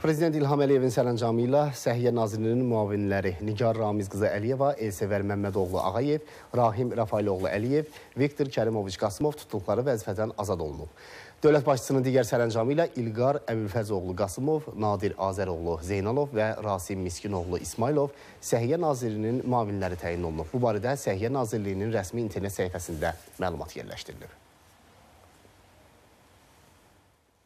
Prezident İlham Əliyevin sərəncamı ilə Səhiyyə Nazirinin müavinləri Nigar Ramiz qızı Əliyeva, Elsevər Məmmədoğlu Ağayev, Rahim Rəfailoğlu Əliyev, Viktor Kərimoviç Qasımov tutduqları vəzifədən azad olunub. Dövlət başçısının digər sərəncamı ilə İlqar Əbülfəzoğlu Qasımov, Nadir Azəroğlu Zeynalov və Rasim Miskinoğlu İsmailov Səhiyyə Nazirinin müavinləri təyin olunub. Bu barədə Səhiyyə Nazirliyinin rəsmi internet səhifəsində məlumat yerləşdirilib.